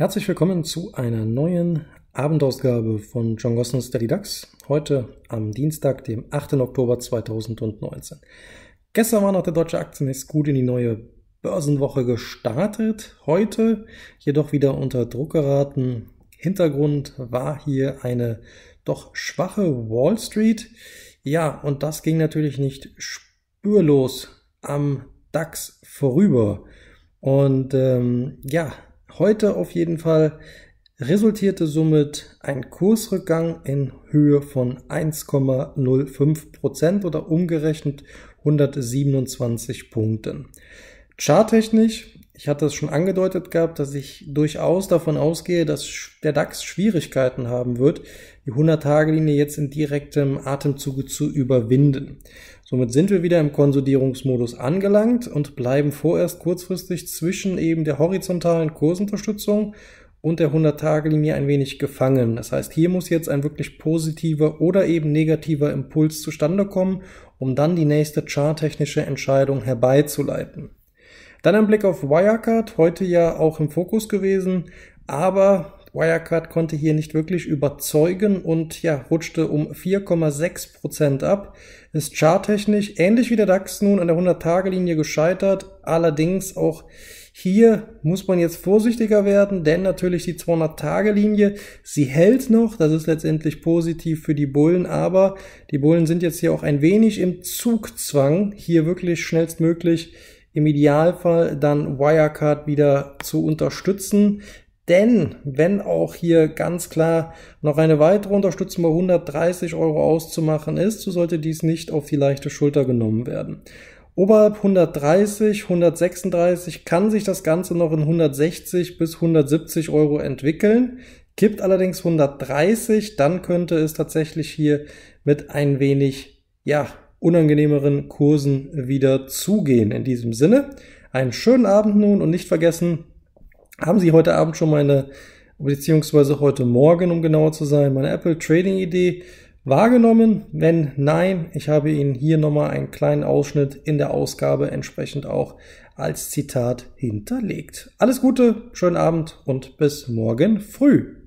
Herzlich willkommen zu einer neuen Abendausgabe von John Gossens Daily DAX. Heute am Dienstag, dem 8. Oktober 2019. Gestern war noch der deutsche Aktienindex gut in die neue Börsenwoche gestartet. Heute jedoch wieder unter Druck geraten. Hintergrund war hier eine doch schwache Wall Street. Ja, und das ging natürlich nicht spürlos am DAX vorüber. Und ähm, ja, Heute auf jeden Fall resultierte somit ein Kursrückgang in Höhe von 1,05% Prozent oder umgerechnet 127 Punkten. Charttechnisch ich hatte es schon angedeutet gehabt, dass ich durchaus davon ausgehe, dass der DAX Schwierigkeiten haben wird, die 100-Tage-Linie jetzt in direktem Atemzuge zu überwinden. Somit sind wir wieder im Konsolidierungsmodus angelangt und bleiben vorerst kurzfristig zwischen eben der horizontalen Kursunterstützung und der 100-Tage-Linie ein wenig gefangen. Das heißt, hier muss jetzt ein wirklich positiver oder eben negativer Impuls zustande kommen, um dann die nächste charttechnische Entscheidung herbeizuleiten. Dann ein Blick auf Wirecard, heute ja auch im Fokus gewesen, aber Wirecard konnte hier nicht wirklich überzeugen und ja, rutschte um 4,6% ab, ist charttechnisch ähnlich wie der DAX nun an der 100-Tage-Linie gescheitert, allerdings auch hier muss man jetzt vorsichtiger werden, denn natürlich die 200-Tage-Linie, sie hält noch, das ist letztendlich positiv für die Bullen, aber die Bullen sind jetzt hier auch ein wenig im Zugzwang, hier wirklich schnellstmöglich im Idealfall dann Wirecard wieder zu unterstützen. Denn wenn auch hier ganz klar noch eine weitere Unterstützung bei 130 Euro auszumachen ist, so sollte dies nicht auf die leichte Schulter genommen werden. Oberhalb 130, 136 kann sich das Ganze noch in 160 bis 170 Euro entwickeln. Kippt allerdings 130, dann könnte es tatsächlich hier mit ein wenig, ja, unangenehmeren Kursen wieder zugehen. In diesem Sinne, einen schönen Abend nun und nicht vergessen, haben Sie heute Abend schon meine, beziehungsweise heute Morgen, um genauer zu sein, meine Apple Trading Idee wahrgenommen? Wenn nein, ich habe Ihnen hier nochmal einen kleinen Ausschnitt in der Ausgabe entsprechend auch als Zitat hinterlegt. Alles Gute, schönen Abend und bis morgen früh.